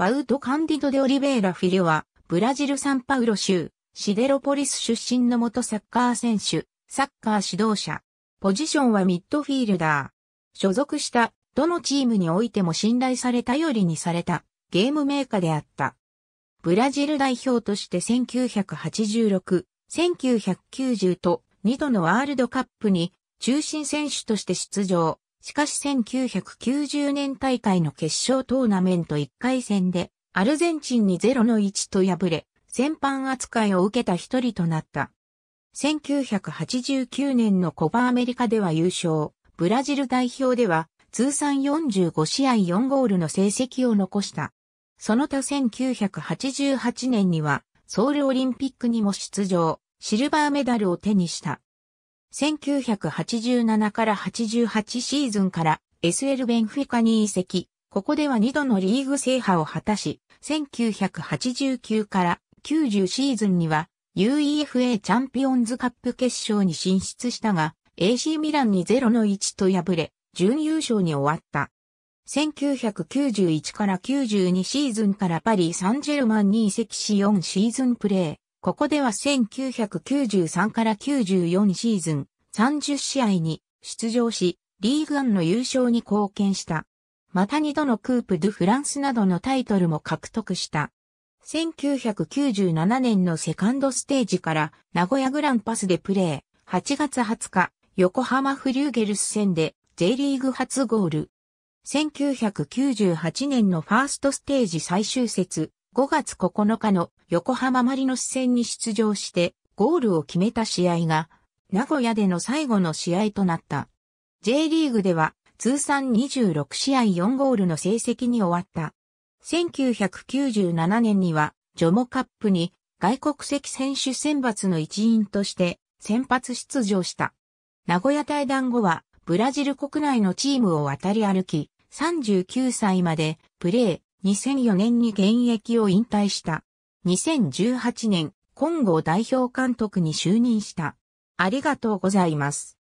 バウト・カンディド・デ・オリベイラ・フィリオは、ブラジル・サンパウロ州、シデロポリス出身の元サッカー選手、サッカー指導者。ポジションはミッドフィールダー。所属した、どのチームにおいても信頼され頼りにされた、ゲームメーカーであった。ブラジル代表として1986、1990と2度のワールドカップに中心選手として出場。しかし1990年大会の決勝トーナメント1回戦で、アルゼンチンに0の1と敗れ、戦犯扱いを受けた一人となった。1989年のコバアメリカでは優勝、ブラジル代表では通算45試合4ゴールの成績を残した。その他1988年にはソウルオリンピックにも出場、シルバーメダルを手にした。1987から88シーズンから SL ベンフィカに移籍。ここでは2度のリーグ制覇を果たし、1989から90シーズンには UEFA チャンピオンズカップ決勝に進出したが、AC ミランに0の1と敗れ、準優勝に終わった。1991から92シーズンからパリ・サンジェルマンに移籍し4シーズンプレー。ここでは1993から94シーズン30試合に出場し、リーグアンの優勝に貢献した。また二度のクープ・ドゥ・フランスなどのタイトルも獲得した。1997年のセカンドステージから名古屋グランパスでプレー。8月20日、横浜フリューゲルス戦で J リーグ初ゴール。1998年のファーストステージ最終節、5月9日の横浜マリノス戦に出場してゴールを決めた試合が名古屋での最後の試合となった。J リーグでは通算26試合4ゴールの成績に終わった。1997年にはジョモカップに外国籍選手選抜の一員として先発出場した。名古屋対談後はブラジル国内のチームを渡り歩き、39歳までプレー、2004年に現役を引退した。2018年、金剛代表監督に就任した。ありがとうございます。